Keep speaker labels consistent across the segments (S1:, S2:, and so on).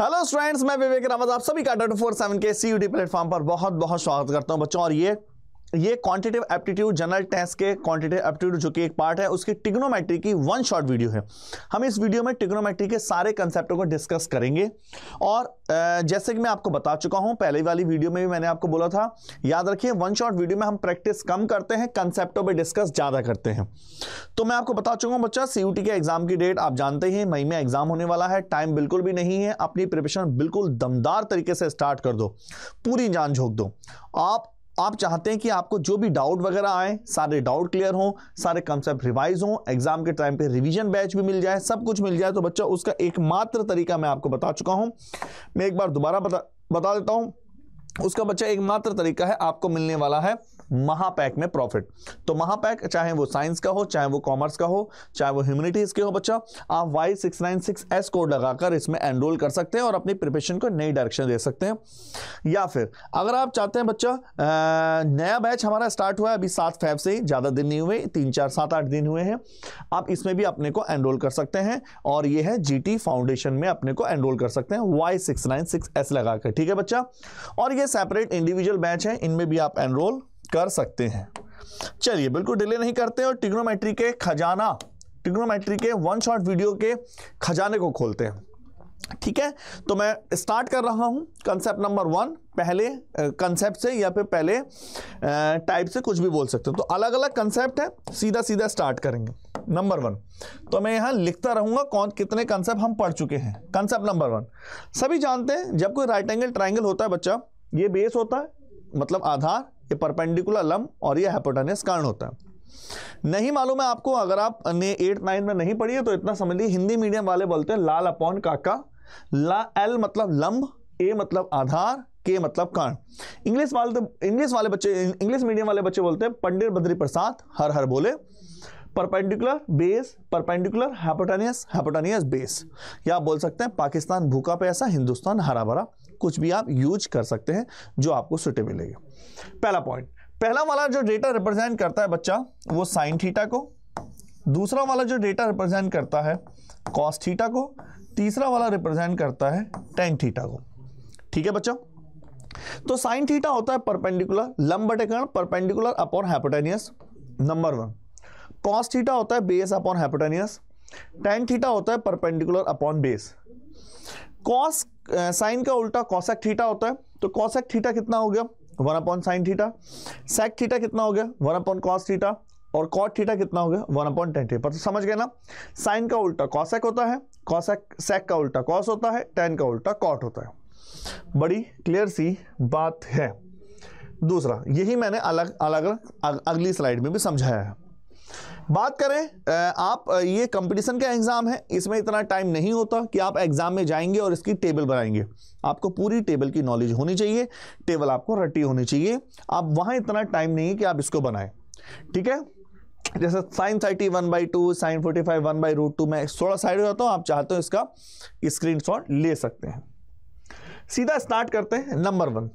S1: hello students मैं विवेक रावत आप सभी का डॉट फोर सेवन के सी यू टी प्लेटफॉर्म पर बहुत बहुत स्वागत करता हूं बच्चों और ये ये क्वांटिटेटिव एप्टीट्यूड जनरल टेस्ट के क्वांटिटेटिव एप्टीट्यूड जो कि एक पार्ट है उसकी टिग्नोमेट्री की वन शॉट वीडियो है हम इस वीडियो में टिग्नोमेट्री के सारे कंसेप्टों को डिस्कस करेंगे और जैसे कि मैं आपको बता चुका हूं पहले वाली वीडियो में भी मैंने आपको बोला था याद रखिए वन शॉट वीडियो में हम प्रैक्टिस कम करते हैं कंसेप्टों पर डिस्कस ज़्यादा करते हैं तो मैं आपको बता चुका हूँ बच्चा सी के एग्ज़ाम की डेट आप जानते हैं मई में एग्ज़ाम होने वाला है टाइम बिल्कुल भी नहीं है अपनी प्रिपरेशन बिल्कुल दमदार तरीके से स्टार्ट कर दो पूरी जान झोंक दो आप आप चाहते हैं कि आपको जो भी डाउट वगैरह आए सारे डाउट क्लियर हों सारे कंसेप्ट रिवाइज हों एग्जाम के टाइम पे रिवीजन बैच भी मिल जाए सब कुछ मिल जाए तो बच्चा उसका एकमात्र तरीका मैं आपको बता चुका हूं मैं एक बार दोबारा बता बता देता हूं उसका बच्चा एकमात्र तरीका है आपको मिलने वाला है महापैक में प्रॉफिट तो महापैक चाहे वो साइंस का हो चाहे वो कॉमर्स का हो चाहे वो ह्यूमनिटीज के हो बच्चा आप Y six nine six S code लगाकर इसमें एनरोल कर सकते हैं और अपनी प्रिपरेशन को नई डायरेक्शन दे सकते हैं या फिर अगर आप चाहते हैं बच्चा नया बैच हमारा स्टार्ट हुआ है अभी सात फैफ से ज़्यादा दिन नहीं हुए तीन चार सात आठ दिन हुए हैं आप इसमें भी अपने को एनरोल कर सकते हैं और ये है जी फाउंडेशन में अपने को एनरोल कर सकते हैं Y six nine six S लगाकर ठीक है बच्चा और ये सेपरेट इंडिविजुअल बैच है इनमें भी आप एनरोल कर सकते हैं चलिए बिल्कुल डिले नहीं करते और टिग्नोमेट्री के खजाना टिग्नोमेट्री के वन शॉट वीडियो के खजाने को खोलते हैं ठीक है तो मैं स्टार्ट कर रहा हूं कंसेप्ट नंबर वन पहले कंसेप्ट से या फिर पहले टाइप से कुछ भी बोल सकते हो तो अलग अलग कंसेप्ट है सीधा सीधा स्टार्ट करेंगे नंबर वन तो मैं यहाँ लिखता रहूंगा कौन कितने कंसेप्ट हम पढ़ चुके हैं कंसेप्ट नंबर वन सभी जानते हैं जब कोई राइट एंगल ट्राइंगल होता है बच्चा ये बेस होता है मतलब आधार ये परपेंडिकुलर लम और ये हाइपोटेनस कारण होता है नहीं मालूम है आपको अगर आप ने एट नाइन में नहीं पढ़ी है तो इतना समझ लीजिए हिंदी मीडियम वाले बोलते हैं लाल अपॉन काका ला एल मतलब लंब ए मतलब आधार के मतलब कारण इंग्लिश वाले इंग्लिश वाले बच्चे इंग्लिश मीडियम वाले बच्चे बोलते हैं पंडित बद्री प्रसाद हर हर बोले perpendicular base perpendicular hypotenuse hypotenuse base या आप बोल सकते हैं पाकिस्तान भूखा पैसा हिंदुस्तान हरा भरा कुछ भी आप यूज कर सकते हैं जो आपको सुटेबल है पहला पॉइंट पहला वाला जो डेटा रिप्रेजेंट करता है बच्चा वो साइन थीटा को दूसरा वाला जो डेटा रिप्रेजेंट करता है कॉस थीटा को तीसरा वाला रिप्रेजेंट करता है टेन थीटा को ठीक है बच्चा तो साइन थीटा होता है परपेंडिकुलर लंब बटेकर्ण perpendicular upon hypotenuse number one cos theta होता है base upon hypotenuse tan theta होता है perpendicular upon base cos sine का उल्टा कौशक थीटा होता है तो कौशक थीटा कितना हो गया one upon sine theta sec theta कितना हो गया वन अपॉन कॉस थीटा और कॉट थीटा कितना हो गया वन अपॉइंट टेन थीटा समझ गए ना साइन का उल्टा कॉसेक होता है कॉसेक सेक का उल्टा कॉस होता है टेन का उल्टा कॉट होता है बड़ी क्लियर सी बात है दूसरा यही मैंने अलग अलग अगली स्लाइड में भी समझाया है बात करें आप ये कंपटीशन का एग्ज़ाम है इसमें इतना टाइम नहीं होता कि आप एग्ज़ाम में जाएंगे और इसकी टेबल बनाएंगे आपको पूरी टेबल की नॉलेज होनी चाहिए टेबल आपको रटी होनी चाहिए आप वहां इतना टाइम नहीं है कि आप इसको बनाएं ठीक है जैसे sine thirty one by two sine forty five one by root two मैं थोड़ा साइड हो जाता हूँ आप चाहते हो इसका स्क्रीन ले सकते हैं सीधा स्टार्ट करते हैं नंबर वन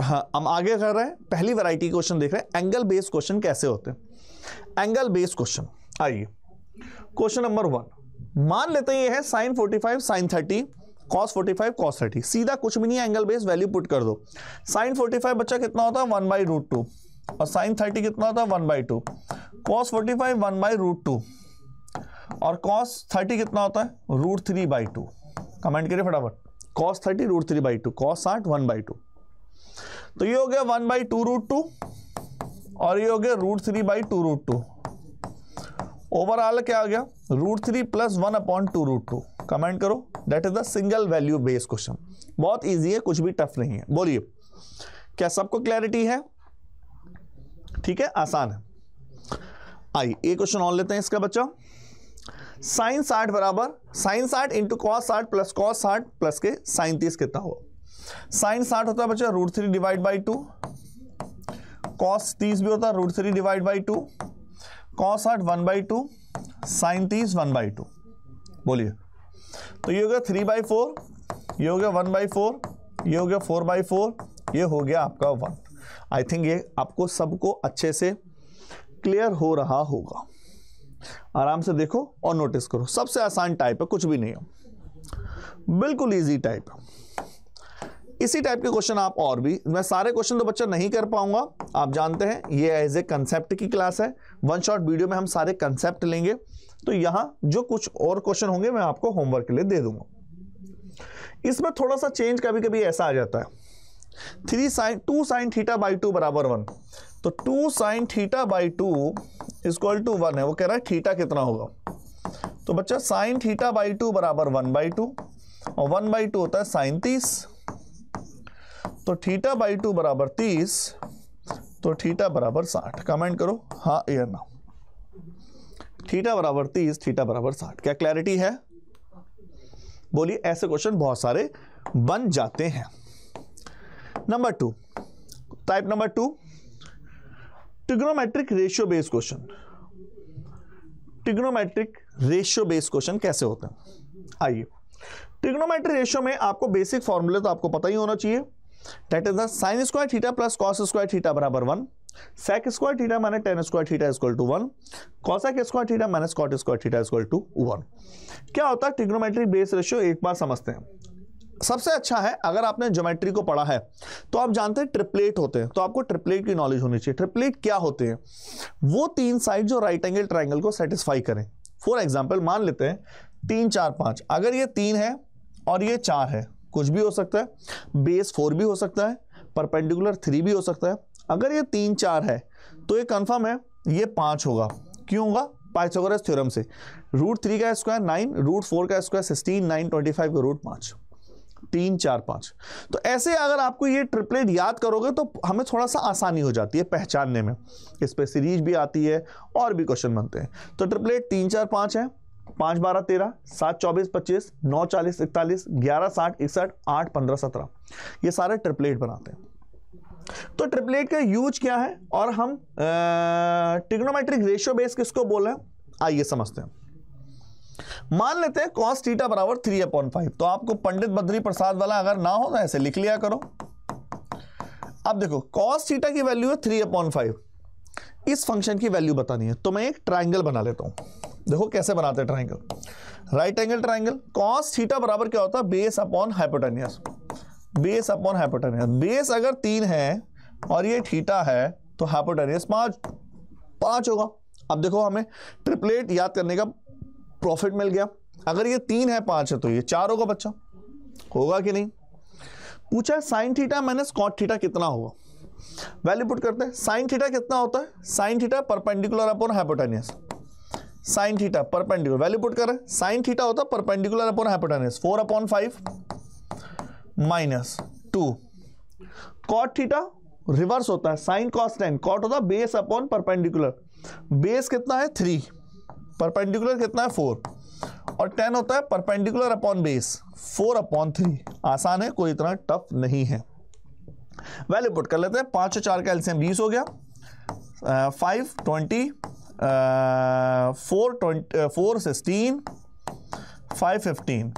S1: हाँ हम आगे कर रहे हैं पहली वैरायटी क्वेश्चन देख रहे हैं एंगल बेस्ड क्वेश्चन कैसे होते हैं एंगल बेस क्वेश्चन आइए क्वेश्चन नंबर वन मान लेते हैं ये है sine 45 sine thirty cos 45 cos thirty सीधा कुछ भी नहीं एंगल बेस वैल्यू पुट कर दो साइन 45 बच्चा कितना होता है वन बाई रूट टू और साइन 30 कितना होता है one by two cos forty five one by root two और कॉस 30 कितना होता है root three by two comment करिए फटाफट cos 30 root three by two cos साठ वन बाई टू तो ये हो गया one by two root two और ये हो गया root three by two root two overall क्या आ गया root three plus one upon two root two comment करो that is the single value base question बहुत ईजी है कुछ भी टफ नहीं है बोलिए क्या सबको क्लैरिटी है ठीक है आसान है आइए एक क्वेश्चन और लेते हैं इसका बच्चा साइन साठ बराबर साइन साठ इंटू कॉस साठ प्लस कॉस साठ प्लस के साइन तीस कितना हुआ साइन साठ होता है बच्चा root three divide by two cos तीस भी होता root three divide by two cos आठ वन बाई टू साइन तीस वन बाई टू बोलिए तो ये हो गया थ्री बाई फोर ये हो गया वन बाई फोर ये हो गया फोर बाई फोर ये हो गया आपका वन आई थिंक ये आपको सबको अच्छे से क्लियर हो रहा होगा आराम से देखो और नोटिस करो सबसे आसान टाइप है कुछ भी नहीं हो बिल्कुल ईजी टाइप है इसी टाइप के क्वेश्चन आप और भी मैं सारे क्वेश्चन तो बच्चा नहीं कर पाऊंगा आप जानते हैं ये एज ए कंसेप्ट की क्लास है वन शॉट वीडियो में हम सारे कंसेप्ट लेंगे तो यहां जो कुछ और क्वेश्चन होंगे मैं आपको होमवर्क के लिए दे दूंगा इसमें थोड़ा सा चेंज कभी कभी ऐसा आ जाता है three sine two sine theta by two बराबर वन तो two sine theta by two equal to one है वो कह रहा है थीटा कितना होगा तो बच्चा साइन थीटा बाई टू बराबर वन बाई टू और वन बाई टू होता है साइन तीस तो थीटा बाई टू बराबर तीस तो थीटा बराबर साठ कमेंट करो हाँ या ना थीटा बराबर तीस थीटा बराबर साठ क्या क्लैरिटी है बोलिए ऐसे क्वेश्चन बहुत सारे बन जाते हैं number two type number two trigonometric ratio based question trigonometric ratio based question कैसे होते हैं आइए ट्रिग्नोमेट्रिक रेशियो में आपको बेसिक फॉर्मूले तो आपको पता ही होना चाहिए that is the sine square theta plus cos square theta बराबर one sec square theta minus tan square theta equal to one cosec square theta minus cot square theta equal to one क्या होता है trigonometric base ratio एक बार समझते हैं सबसे अच्छा है अगर आपने ज्योमेट्री को पढ़ा है तो आप जानते हैं ट्रिपलेट होते हैं तो आपको ट्रिपलेट की नॉलेज होनी चाहिए ट्रिपलेट क्या होते हैं वो तीन साइड जो राइट एंगल ट्राइंगल को सेटिस्फाई करें फॉर एग्जाम्पल मान लेते हैं तीन चार पांच अगर ये तीन है और ये चार है कुछ भी हो सकता है बेस फोर भी हो सकता है परपेंडिकुलर थ्री भी हो सकता है अगर ये तीन चार है तो ये कन्फर्म है ये पाँच होगा क्यों होगा पाइथागोरस थ्योरम से रूट थ्री का स्क्वायर नाइन रूट फोर का square sixteen nine twenty five का रूट पाँच तीन चार पाँच तो ऐसे अगर आपको ये ट्रिपलेट याद करोगे तो हमें थोड़ा सा आसानी हो जाती है पहचानने में इस पर सीरीज भी आती है और भी क्वेश्चन बनते हैं तो ट्रिपलेट तीन चार पाँच है पांच बारह तेरह सात चौबीस पच्चीस नौ चालीस इकतालीस ग्यारह साठ इकसठ आठ पंद्रह सत्रह ये सारे ट्रिपलेट बनाते हैं तो ट्रिपलेट का यूज क्या है और हम टिग्नोमेट्रिक रेशियो बेस किसको बोल रहे हैं आइए समझते हैं मान लेते हैं कॉस टीटा बराबर थ्री अपॉइंट फाइव तो आपको पंडित बद्री प्रसाद वाला अगर ना हो तो ऐसे लिख लिया करो अब देखो कॉस टीटा की वैल्यू है थ्री अपॉइंट फाइव इस फंक्शन की वैल्यू बतानी है तो मैं एक ट्राइंगल बना लेता हूं देखो कैसे बनाते हैं triangle right angle triangle cos theta बराबर क्या होता है base upon hypotenuse base upon hypotenuse base अगर तीन है और ये थीटा है तो हाइपोटेनियस पाँच पांच होगा अब देखो हमें ट्रिपलेट याद करने का प्रॉफिट मिल गया अगर ये तीन है पांच है तो ये चार होगा बच्चा होगा कि नहीं पूछा sine theta minus cot theta कितना होगा वैल्यू पुट करते हैं साइन थीटा कितना होता है sine theta perpendicular upon hypotenuse sine theta perpendicular value put कर साइन थीटा होता perpendicular upon hypotenuse four upon five minus two cot theta reverse होता है साइन कॉस टेन कॉट होता है बेस अपॉन परपेंडिकुलर बेस कितना है three perpendicular कितना है फोर और टेन होता है perpendicular upon base four upon three आसान है कोई इतना टफ नहीं है वैल्यू पुट कर लेते हैं पांच और चार का एल्सियम बीस हो गया five twenty four twenty four sixteen five fifteen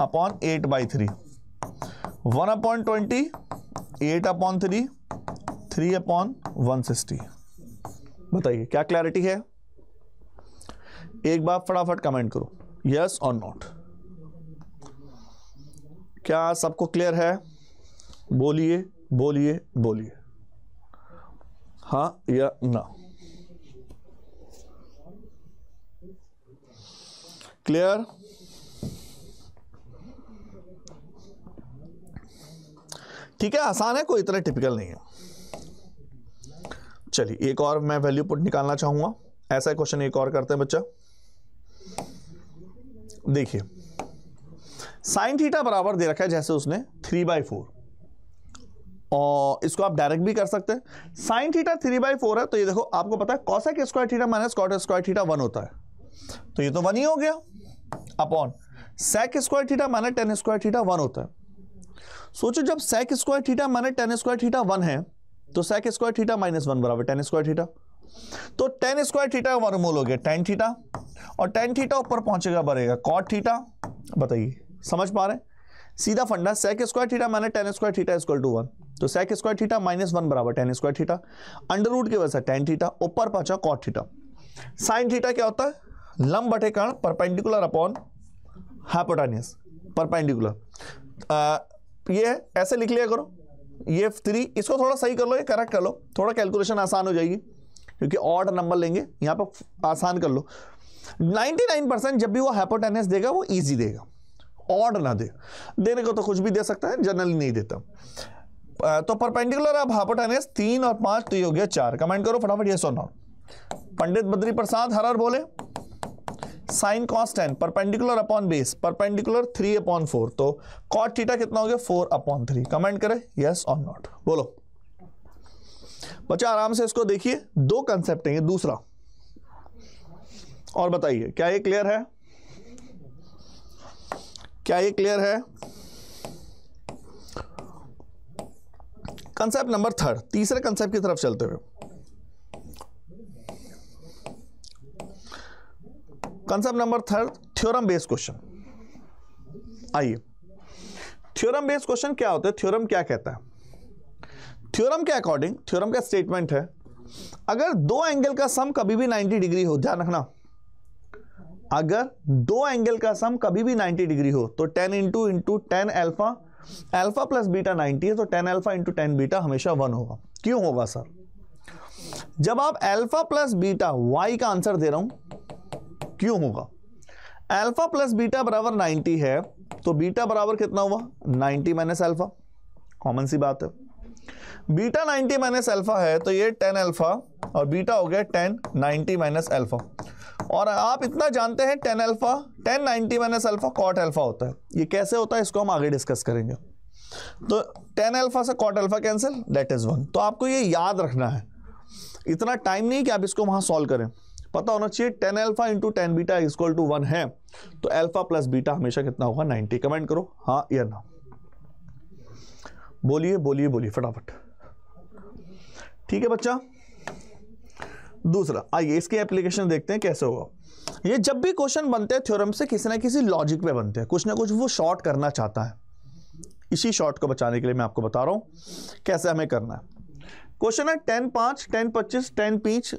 S1: upon eight by three one upon twenty eight upon three three upon one sixty बताइए क्या क्लैरिटी है एक बार फटाफट कमेंट करो यस और नॉट क्या सबको क्लियर है बोलिए बोलिए बोलिए हाँ या ना क्लियर ठीक है आसान है कोई इतना टिपिकल नहीं है चलिए एक और मैं वैल्यू पुट निकालना चाहूंगा ऐसा क्वेश्चन एक और करते हैं बच्चा देखिए साइन थीटा बराबर दे रखा है जैसे उसने थ्री बाई फोर और इसको आप डायरेक्ट भी कर सकते हैं sine theta three by four है तो ये देखो आपको पता है cosec square theta minus cot square theta one होता है तो ये तो वन ही हो गया upon sec square theta minus tan square theta one होता है सोचो जब sec square theta minus tan square theta one है तो sec square theta minus one बराबर टेन स्क्वायर थीटा तो टेन स्क्वायर थीटा वन मोल हो गया टेन थीटा और टेन थीटा ऊपर पहुंचेगा बढ़ेगा कॉट थीटा बताइए समझ पा रहे सीधा फंडा sec square theta minus tan square theta is equal to one तो sec square theta minus one बराबर tan square theta under root की वजह से टेन थीटा ऊपर पहुंचा कॉट थीटा साइन थीटा क्या होता है लंब बटे कर्ण परपेंडिकुलर अपॉन हाइपोटानियस परपेंडिकुलर ये ऐसे लिख लिया करो ये थ्री इसको थोड़ा सही कर लो ये करेक्ट कर लो थोड़ा कैलकुलेशन आसान हो जाएगी क्योंकि ऑड नंबर लेंगे यहाँ पर आसान कर लो 99 परसेंट जब भी वो हाइपोटानियस देगा वो इजी देगा ऑड ना दे देने को तो कुछ भी दे सकता है जनरली नहीं देता uh, तो परपेंडिकुलर अब हाइपोटानियस तीन और पांच तो ये हो गया चार कमेंट करो फटाफट ये सो पंडित बद्री प्रसाद हर हर बोले sine cos tan perpendicular upon base perpendicular three upon four तो कॉट थीटा कितना हो गया फोर अपॉन थ्री कमेंट करें यस और नॉट बोलो बच्चा आराम से इसको देखिए दो कंसेप्ट है ये दूसरा और बताइए क्या ये क्लियर है क्या ये क्लियर है कंसेप्ट नंबर थर्ड तीसरे कंसेप्ट की तरफ चलते हुए concept number third theorem based question आइए थ्योरम बेस्ड क्वेश्चन क्या होता है थ्योरम क्या कहता है थ्योरम के अकॉर्डिंग थ्योरम का स्टेटमेंट है अगर दो एंगल का सम कभी भी 90 डिग्री हो ध्यान रखना अगर दो एंगल का सम कभी भी 90 डिग्री हो तो 10 into into tan alpha alpha plus beta 90 है तो 10 एल्फा इंटू टेन बीटा हमेशा वन होगा क्यों होगा सर जब आप एल्फा प्लस बीटा वाई का आंसर दे रहा हूं क्यों होगा अल्फा प्लस बीटा बराबर 90 है तो बीटा बराबर कितना हुआ 90 माइनस अल्फा कॉमन सी बात है बीटा 90 माइनस अल्फा है तो ये 10 अल्फा और बीटा हो गया 10 90 माइनस अल्फा और आप इतना जानते हैं 10 alpha 10 90 minus alpha cot alpha होता है ये कैसे होता है इसको हम आगे डिस्कस करेंगे तो टेन अल्फा से cot alpha cancel that is one तो आपको ये याद रखना है इतना टाइम नहीं कि आप इसको वहां सॉल्व करें पता होना चाहिए tan alpha into tan beta equal to one है तो एल्फा प्लस बीटा हमेशा कितना होगा नाइनटी कमेंट करो हाँ या ना बोलिए बोलिए बोलिए फटाफट ठीक है बच्चा दूसरा आइए इसकी एप्लीकेशन देखते हैं कैसे होगा ये जब भी क्वेश्चन बनते हैं थ्योरम से किसी ना किसी लॉजिक पे बनते हैं कुछ ना कुछ वो शॉर्ट करना चाहता है इसी शॉर्ट को बचाने के लिए मैं आपको बता रहा हूं कैसे हमें करना है क्वेश्चन है टेन पांच टेन पच्चीस टेन पीच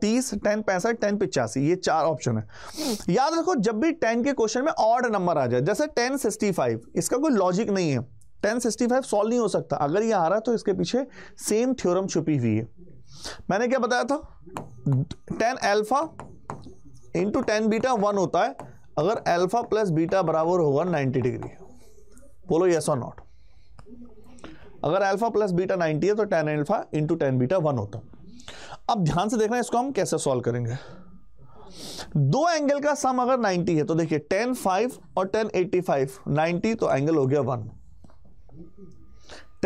S1: तीस टेन पैंसठ टेन पिचासी ये चार ऑप्शन है याद रखो जब भी टेन के क्वेश्चन में ऑर्ड नंबर आ जाए जैसे टेन सिक्सटी फाइव इसका कोई लॉजिक नहीं है टेन सिक्सटी फाइव सॉल्व नहीं हो सकता अगर ये आ रहा है तो इसके पीछे सेम थ्योरम छुपी हुई है मैंने क्या बताया था tan alpha into tan beta one होता है अगर एल्फा प्लस बीटा बराबर होगा नाइन्टी डिग्री बोलो यस और नॉट अगर अल्फा प्लस बीटा 90 है तो tan alpha into tan beta one होता अब ध्यान से देखना इसको हम कैसे सॉल्व करेंगे दो एंगल का सम अगर 90 है तो देखिए टेन फाइव और 10 85 90 तो एंगल हो गया 1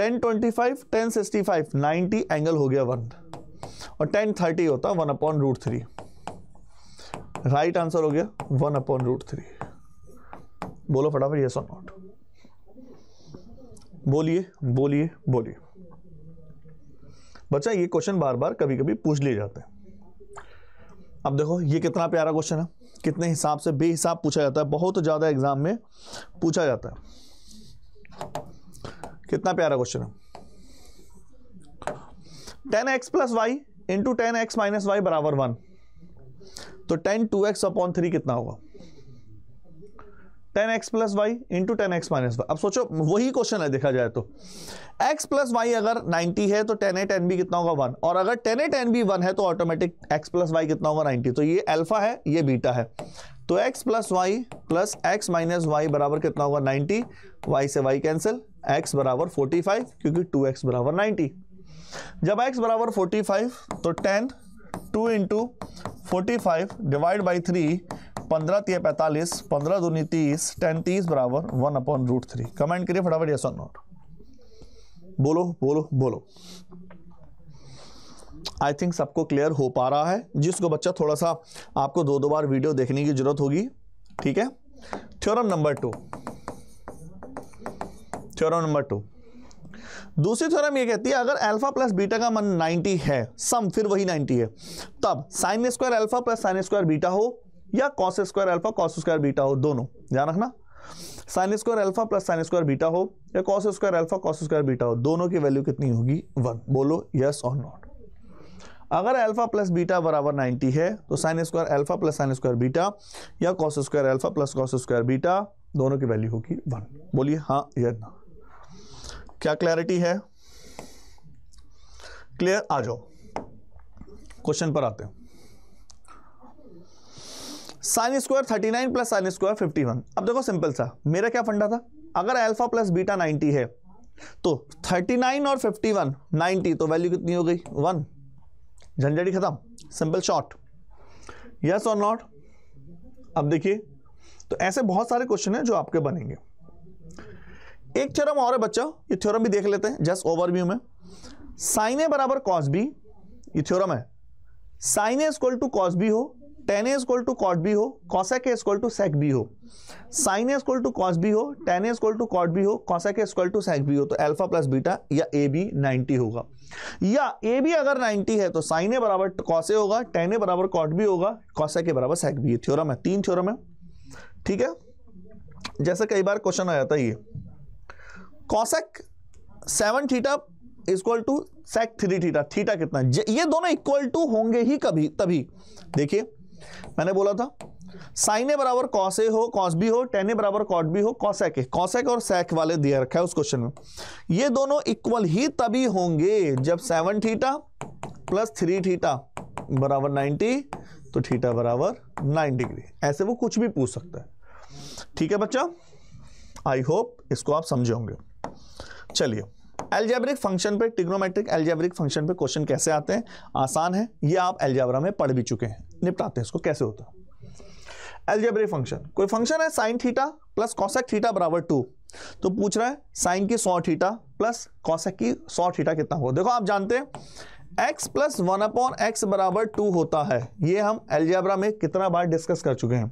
S1: 10 25 10 65 90 एंगल हो गया 1 और 10 30 होता one upon root three right answer हो गया वन अपॉन रूट थ्री बोलो फटाफट यस और नॉट बोलिए बोलिए बोलिए बच्चा ये क्वेश्चन बार बार कभी कभी पूछ लिए जाते हैं अब देखो ये कितना प्यारा क्वेश्चन है कितने हिसाब से बेहिसाब पूछा जाता है बहुत ज़्यादा एग्जाम में पूछा जाता है कितना प्यारा क्वेश्चन है tan x plus y into tan x minus y बराबर वन तो tan two x upon three कितना होगा tan x plus y into tan x minus y अब सोचो वही क्वेश्चन है देखा जाए तो एक्स प्लस वाई अगर 90 है तो टेन ए टेन बी कितना होगा वन और अगर tan A tan B one है तो ऑटोमेटिक एक्स प्लस वाई कितना होगा 90 तो ये अल्फा है ये बीटा है तो x plus y plus x minus y बराबर कितना होगा 90 वाई से वाई कैंसिल एक्स बराबर 45 क्योंकि 2x बराबर नाइन्टी जब x बराबर 45 तो tan two into forty five divide by three पंद्रह तीय पैंतालीस पंद्रह दूनी तीस टेन तीस बराबर one upon root three comment करिए फटाफट यस और बोलो बोलो बोलो आई थिंक सबको क्लियर हो पा रहा है जिसको बच्चा थोड़ा सा आपको दो दो बार वीडियो देखने की जरूरत होगी ठीक है theorem number two theorem number two दूसरी थ्योरम ये कहती है अगर अल्फा प्लस बीटा का मन 90 है सम फिर वही 90 है तब sine square alpha plus sine square beta हो या cos square alpha cos square beta हो दोनों ध्यान रखना sine square alpha plus sine square beta हो या cos square alpha cos square beta हो दोनों की वैल्यू कितनी होगी वन बोलो यस और नॉट अगर अल्फा प्लस बीटा बराबर 90 है तो sine square alpha plus sine square beta या cos square alpha plus cos square beta दोनों की वैल्यू होगी वन बोलिए हाँ या ना क्या क्लैरिटी है क्लियर आ जाओ क्वेश्चन पर आते हैं sine square thirty nine plus sine square fifty one अब देखो सिंपल सा मेरा क्या फंडा था अगर अल्फा प्लस बीटा नाइन्टी है तो थर्टी नाइन और फिफ्टी वन नाइन्टी तो वैल्यू कितनी हो गई वन झंझटी खत्म सिंपल शॉर्ट यस और नॉट अब देखिए तो ऐसे बहुत सारे क्वेश्चन हैं जो आपके बनेंगे एक थ्योरम और है बच्चों ये थ्योरम भी देख लेते हैं जस्ट ओवरव्यू में साइन ए बराबर कॉस बी ये थ्योरम है sine A equal to cos B हो tan A equal to cot B हो cosec A equal to sec B हो sine A equal to cos B हो tan A equal to cot B हो cosec A equal to sec B हो तो alpha plus beta या A B ninety होगा या A B अगर ninety है तो साइन ए बराबर कॉस होगा टेन ए बराबर कॉट बी होगा कॉसेक ए बराबर सेक बी थ्योरम है तीन थ्योरम है ठीक है जैसे कई बार क्वेश्चन आ जाता है ये cosec seven theta equal to sec three theta theta कितना ये दोनों इक्वल टू होंगे ही कभी तभी देखिए मैंने बोला था साइन ए बराबर कॉस ए हो कॉस बी हो टेन ए बराबर कॉट बी हो कॉसैक ए और सैक वाले दिया रखा है उस क्वेश्चन में ये दोनों इक्वल ही तभी होंगे जब seven theta plus three theta बराबर नाइनटी तो थीटा बराबर नाइन डिग्री ऐसे वो कुछ भी पूछ सकता है ठीक है बच्चा आई होप इसको आप समझे होंगे चलिए एल्जेब्रिक फंक्शन पे टिग्नोमेट्रिक एल्जेब्रिक फंक्शन पे क्वेश्चन कैसे आते हैं आसान है ये आप एल्जेब्रा में पढ़ भी चुके हैं निपटाते हैं इसको कैसे होता है एल्जेब्रिक फंक्शन कोई फंक्शन है sine theta plus cosec theta बराबर टू तो पूछ रहा है साइन की सौ थीटा प्लस कॉसेक की सौ थीटा कितना हो देखो आप जानते हैं x plus one upon x बराबर टू होता है ये हम एल्जेब्रा में कितना बार डिस्कस कर चुके हैं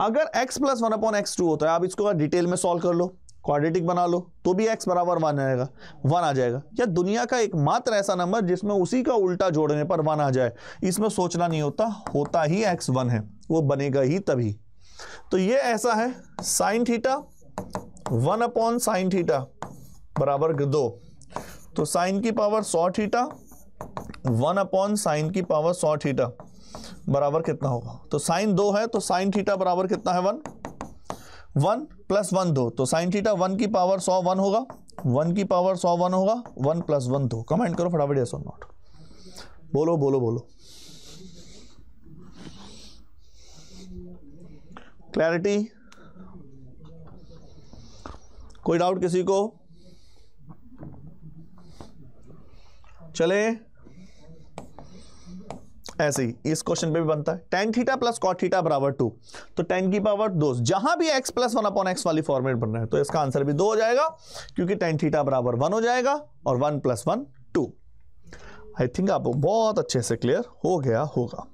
S1: अगर x plus one upon x two होता है आप इसको डिटेल में सॉल्व कर लो क्वाड्रेटिक बना लो तो भी एक्स बराबर वन आएगा वन आ जाएगा या दुनिया का एकमात्र ऐसा नंबर जिसमें उसी का उल्टा जोड़ने पर वन आ जाए इसमें सोचना नहीं होता होता ही एक्स वन है वो बनेगा ही तभी तो ये ऐसा है sine theta one upon sine theta बराबर दो तो साइन की पावर सौ थीटा वन अपॉन साइन की पावर सौ थीटा बराबर कितना होगा तो साइन दो है तो साइन थीटा बराबर कितना है वन वन प्लस वन दो तो साइन थीटा वन की पावर सौ वन होगा वन की पावर सौ वन होगा वन प्लस वन दो कमेंट करो फटाफट यस और नॉट बोलो बोलो बोलो क्लैरिटी कोई डाउट किसी को चले ऐसे ही इस क्वेश्चन पे भी बनता है tan theta plus cot theta बराबर टू तो टेन की पावर दो जहां भी x plus one upon x वाली फॉर्मेट बन रहा है तो इसका आंसर भी दो हो जाएगा क्योंकि टेन थीटा बराबर वन हो जाएगा और one plus one two I think आपको बहुत अच्छे से क्लियर हो गया होगा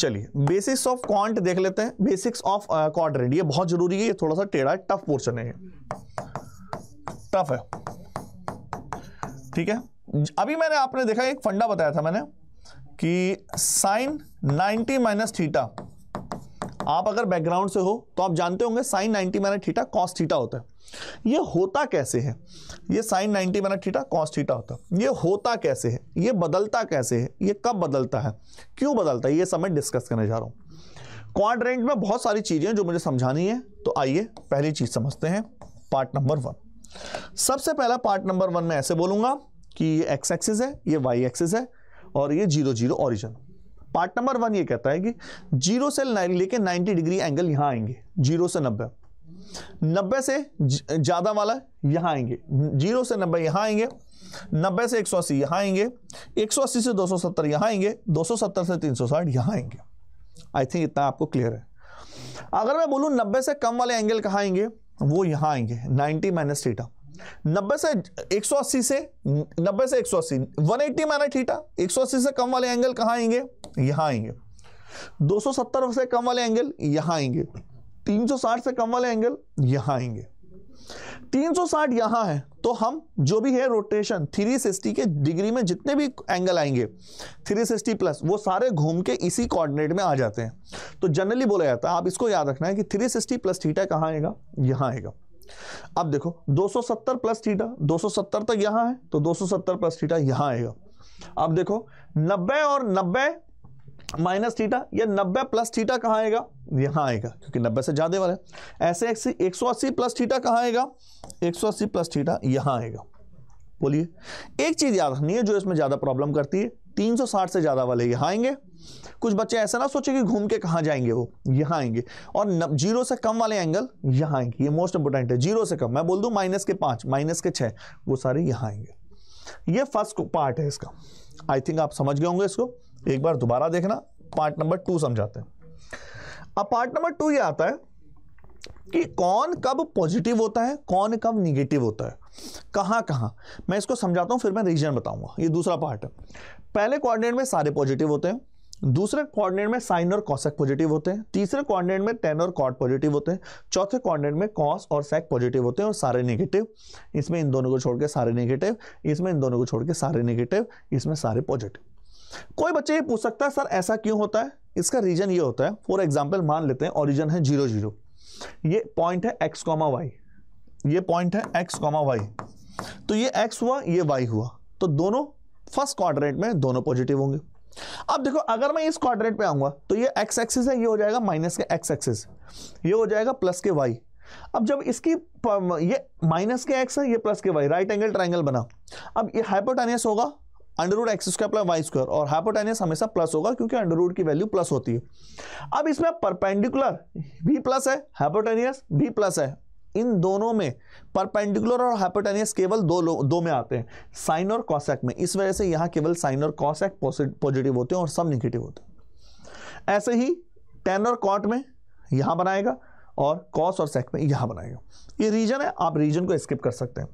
S1: चलिए बेसिक्स ऑफ क्वांट देख लेते हैं बेसिक्स ऑफ क्वाड्रेंट ये बहुत जरूरी है ये थोड़ा सा टेढ़ा है टफ पोर्शन है टफ है ठीक है अभी मैंने आपने देखा एक फंडा बताया था मैंने कि साइन 90 माइनस थीटा आप अगर बैकग्राउंड से हो तो आप जानते होंगे sine 90 minus theta cos theta होता है ये होता कैसे है ये sine 90 minus theta cos theta होता है ये होता कैसे है ये बदलता कैसे है ये कब बदलता है क्यों बदलता है ये सब मैं डिस्कस करने जा रहा हूँ क्वाड्रेंट में बहुत सारी चीज़ें जो मुझे समझानी है तो आइए पहली चीज़ समझते हैं पार्ट नंबर वन सबसे पहला पार्ट नंबर वन में ऐसे बोलूँगा कि ये एक्स एक्सिस है ये वाई एक्सिस है और ये zero zero origin part number one ये कहता है कि जीरो से लेके नाइनटी डिग्री एंगल यहाँ आएंगे जीरो से नब्बे नब्बे से ज़्यादा वाला यहाँ आएंगे जीरो से नब्बे यहाँ आएंगे नब्बे से एक सौ अस्सी यहाँ आएंगे एक सौ अस्सी से दो सौ सत्तर यहाँ आएंगे दो सौ सत्तर से तीन सौ साठ यहाँ आएंगे आई थिंक इतना आपको क्लियर है अगर मैं बोलूँ नब्बे से कम वाले एंगल कहाँ आएंगे वो यहाँ आएंगे नाइन्टी माइनस थीटा नब्बे से 180 से 90 से 180 180 माना थीटा 180 से कम वाले एंगल कहाँ आएंगे यहाँ आएंगे 270 से कम वाले एंगल यहाँ आएंगे 360 से कम वाले एंगल यहाँ आएंगे 360 सौ यहां है तो हम जो भी है रोटेशन 360 के डिग्री में जितने भी एंगल आएंगे 360 प्लस वो सारे घूम के इसी कोऑर्डिनेट में आ जाते हैं तो जनरली बोला जाता है आप इसको याद रखना है कि 360 प्लस थीटा कहाँ आएगा यहाँ आएगा अब देखो 270 प्लस थीटा 270 तक यहां है तो 270 प्लस थीटा यहां आएगा अब देखो 90 और 90 माइनस थीटा या 90 प्लस थीटा कहां आएगा यहां आएगा क्योंकि 90 से ज़्यादा वाला है ऐसे एक सौ अस्सी प्लस थीटा कहां आएगा 180 प्लस थीटा यहां आएगा बोलिए एक चीज़ याद रखनी है जो इसमें ज़्यादा प्रॉब्लम करती है 360 से ज़्यादा वाले यहां आएंगे कुछ बच्चे ऐसा ना सोचे कि घूम के कहां जाएंगे वो यहां आएंगे और जीरो से कम वाले एंगल यहां आएंगे ये मोस्ट इंपोर्टेंट है जीरो से कम मैं बोल दू माइनस के पांच माइनस के छह वो सारे यहां आएंगे ये फर्स्ट पार्ट है इसका आई थिंक आप समझ गए होंगे इसको एक बार दोबारा देखना पार्ट नंबर टू समझाते हैं अब पार्ट नंबर टू ये आता है कि कौन कब पॉजिटिव होता है कौन कब निगेटिव होता है कहां कहां मैं इसको समझाता हूं फिर मैं रीजन बताऊंगा ये दूसरा पार्ट है पहले कोऑर्डिनेट में सारे पॉजिटिव होते हैं दूसरे कोऑर्डिनेट में साइन और कॉसेक पॉजिटिव होते हैं तीसरे कोऑर्डिनेट में टेन और कॉट पॉजिटिव होते हैं चौथे कोऑर्डिनेट में कॉस और सेक पॉजिटिव होते हैं और सारे नेगेटिव इसमें इन दोनों को छोड़ के सारे नेगेटिव इसमें इन दोनों को छोड़ के सारे नेगेटिव इसमें सारे पॉजिटिव कोई बच्चे ये पूछ सकता है सर ऐसा क्यों होता है इसका रीजन ये होता है फॉर एग्जाम्पल मान लेते हैं ऑरिजन है जीरो जीरो ये पॉइंट है एक्स कॉमा वाई ये पॉइंट है एक्स कॉमा वाई तो ये एक्स हुआ ये वाई हुआ तो दोनों फर्स्ट क्वाड्रेंट में दोनों पॉजिटिव होंगे अब देखो अगर मैं इस क्वाड्रेंट पे आऊंगा तो ये एक्स एक्सिस है ये हो जाएगा माइनस के एक्स एक्सिस ये हो जाएगा प्लस के वाई अब जब इसकी ये माइनस के एक्स है ये प्लस के वाई राइट एंगल ट्राइंगल बना अब ये हाइपोटेनियस होगा under root x square plus y square और हाइपोटेनियस हमेशा प्लस होगा क्योंकि अंडरवुड की वैल्यू प्लस होती है अब इसमें परपेंडिकुलर भी प्लस है हाइपोटेनियस भी प्लस है इन दोनों में परपेंडिकुलर और हाइपोटेनियस केवल दो दो में आते हैं साइन और कॉसेक में इस वजह से यहाँ केवल साइन और कॉसेक पॉजिटिव होते हैं और सब निगेटिव होते हैं ऐसे ही टेन और कॉट में यहाँ बनाएगा और कॉस और सेक में यहाँ बनाएगा ये रीजन है आप रीजन को स्किप कर सकते हैं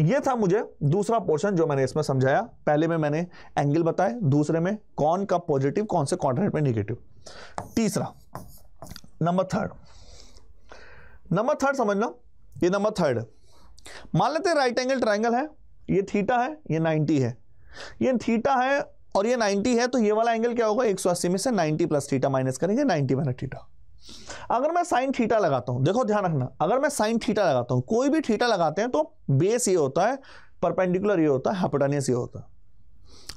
S1: ये था मुझे दूसरा पोर्शन जो मैंने इसमें समझाया पहले में मैंने एंगल बताया दूसरे में कौन का पॉजिटिव कौन से क्वाड्रेंट में निगेटिव तीसरा नंबर थर्ड नंबर थर्ड समझना ये नंबर थर्ड मान लेते राइट एंगल ट्राइंगल है ये थीटा है ये 90 है ये थीटा है और ये 90 है तो ये वाला एंगल क्या होगा 180 में से 90 प्लस थीटा माइनस करेंगे 90 माइनस थीटा अगर मैं साइन थीटा लगाता हूं देखो ध्यान रखना अगर मैं साइन थीटा लगाता हूं कोई भी थीटा लगाते हैं तो बेस ये होता है परपेंडिकुलर ये होता है हाइपोटेनियस ये होता है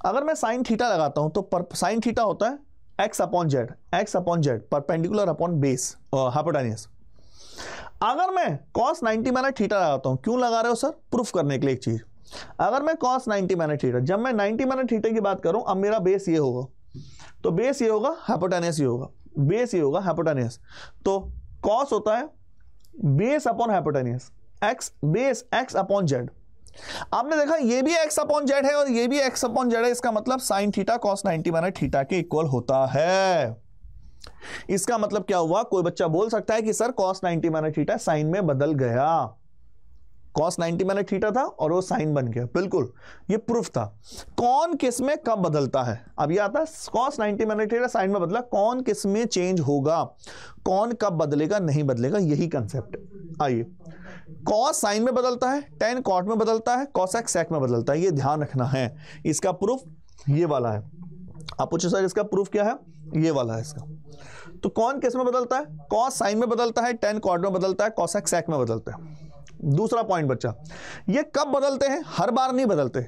S1: अगर मैं साइन थीटा लगाता हूं तो साइन थीटा होता है x upon z x upon z perpendicular upon base hypotenuse अगर मैं कॉस नाइनटी माइनस थीटा लगाता हूं क्यों लगा रहे हो सर प्रूफ करने के लिए एक चीज अगर मैं कॉस नाइनटी माइनस थीटा जब मैं नाइनटी माइनस थीटा की बात करूं अब मेरा बेस ये होगा तो बेस ये होगा हाइपोटेनियस ये होगा बेस ये होगा हाइपोटेनियस तो कॉस होता है base upon hypotenuse x base x upon z आपने देखा ये भी एक्स अपॉन जेड है और ये भी एक्स अपॉन जेड है इसका मतलब sine theta cos ninety minus theta के इक्वल होता है इसका मतलब क्या हुआ कोई बच्चा बोल सकता है कि sir cos ninety minus theta sine में बदल गया कॉस 90 मैंने थीटा था और वो साइन बन गया बिल्कुल ये प्रूफ था कौन किस में कब बदलता है अब ये आता है कॉस 90 मैंने थीटा साइन में बदला कौन किस में चेंज होगा कौन कब बदलेगा नहीं बदलेगा यही कंसेप्ट आइए कॉस साइन में बदलता है टेन कॉट में बदलता है कॉस एक्स सेक में बदलता है ये ध्यान रखना है इसका प्रूफ ये वाला है आप पूछो सर इसका प्रूफ क्या है ये वाला है इसका तो कौन किस में बदलता है कॉस साइन में बदलता है टेन कॉट में बदलता है कॉस एक्स सेक में बदलता है दूसरा पॉइंट बच्चा ये कब बदलते हैं हर बार नहीं बदलते